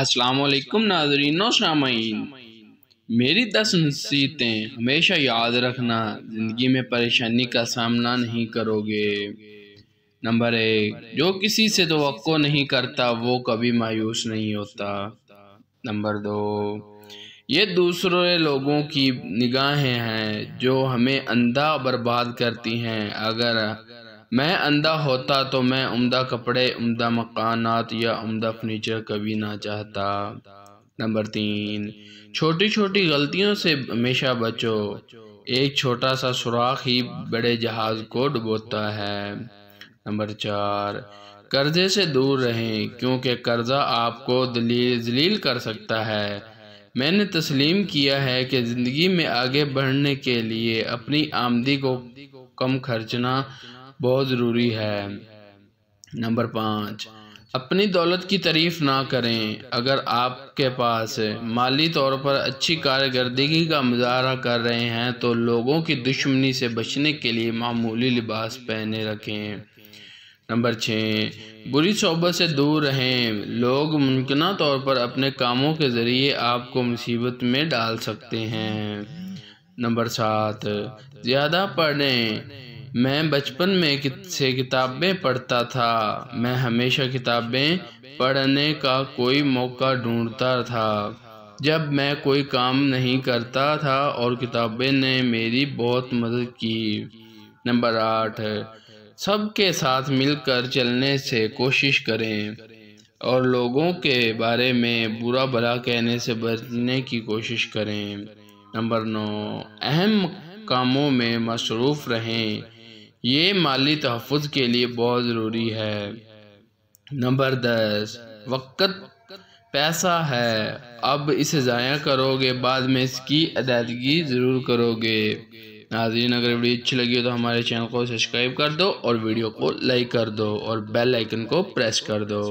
असलकुम नाजरीन सामीन मेरी दस नसीहतें हमेशा याद रखना ज़िंदगी में परेशानी का सामना नहीं करोगे नंबर एक जो किसी से तो नहीं करता वो कभी मायूस नहीं होता नंबर दो ये दूसरे लोगों की निगाहें हैं जो हमें अंधा बर्बाद करती हैं अगर मैं अंधा होता तो मैं उम्दा कपड़े उम्दा मकानात या उम्दा फर्नीचर कभी ना चाहता नंबर तीन छोटी छोटी गलतियों से हमेशा बचो एक छोटा सा सुराख ही बड़े जहाज को डुबोता है नंबर चार कर्जे से दूर रहें क्योंकि कर्जा आपको दलील जलील कर सकता है मैंने तस्लीम किया है कि ज़िंदगी में आगे बढ़ने के लिए अपनी आमदी को कम खर्चना बहुत ज़रूरी है नंबर पाँच अपनी दौलत की तारीफ ना करें अगर आपके पास माली तौर पर अच्छी कारकर्दगी का मुजाहरा कर रहे हैं तो लोगों की दुश्मनी से बचने के लिए मामूली लिबास पहने रखें नंबर छः बुरी सोबत से दूर रहें लोग मुमकिन तौर पर अपने कामों के ज़रिए आपको मुसीबत में डाल सकते हैं नंबर सात ज़्यादा पढ़ें मैं बचपन में से किताबें पढ़ता था मैं हमेशा किताबें पढ़ने का कोई मौका ढूंढता था जब मैं कोई काम नहीं करता था और किताबें ने मेरी बहुत मदद की नंबर आठ सबके साथ मिलकर चलने से कोशिश करें और लोगों के बारे में बुरा भला कहने से बचने की कोशिश करें नंबर नौ अहम कामों में मसरूफ़ रहें ये माली तहफ़ के लिए बहुत ज़रूरी है नंबर दस वक़्त पैसा है अब इसे ज़ाया करोगे बाद में इसकी अदायगी ज़रूर करोगे नाजरीन अगर वीडियो अच्छी लगी हो तो हमारे चैनल को सब्सक्राइब कर दो और वीडियो को लाइक कर दो और बेल आइकन को प्रेस कर दो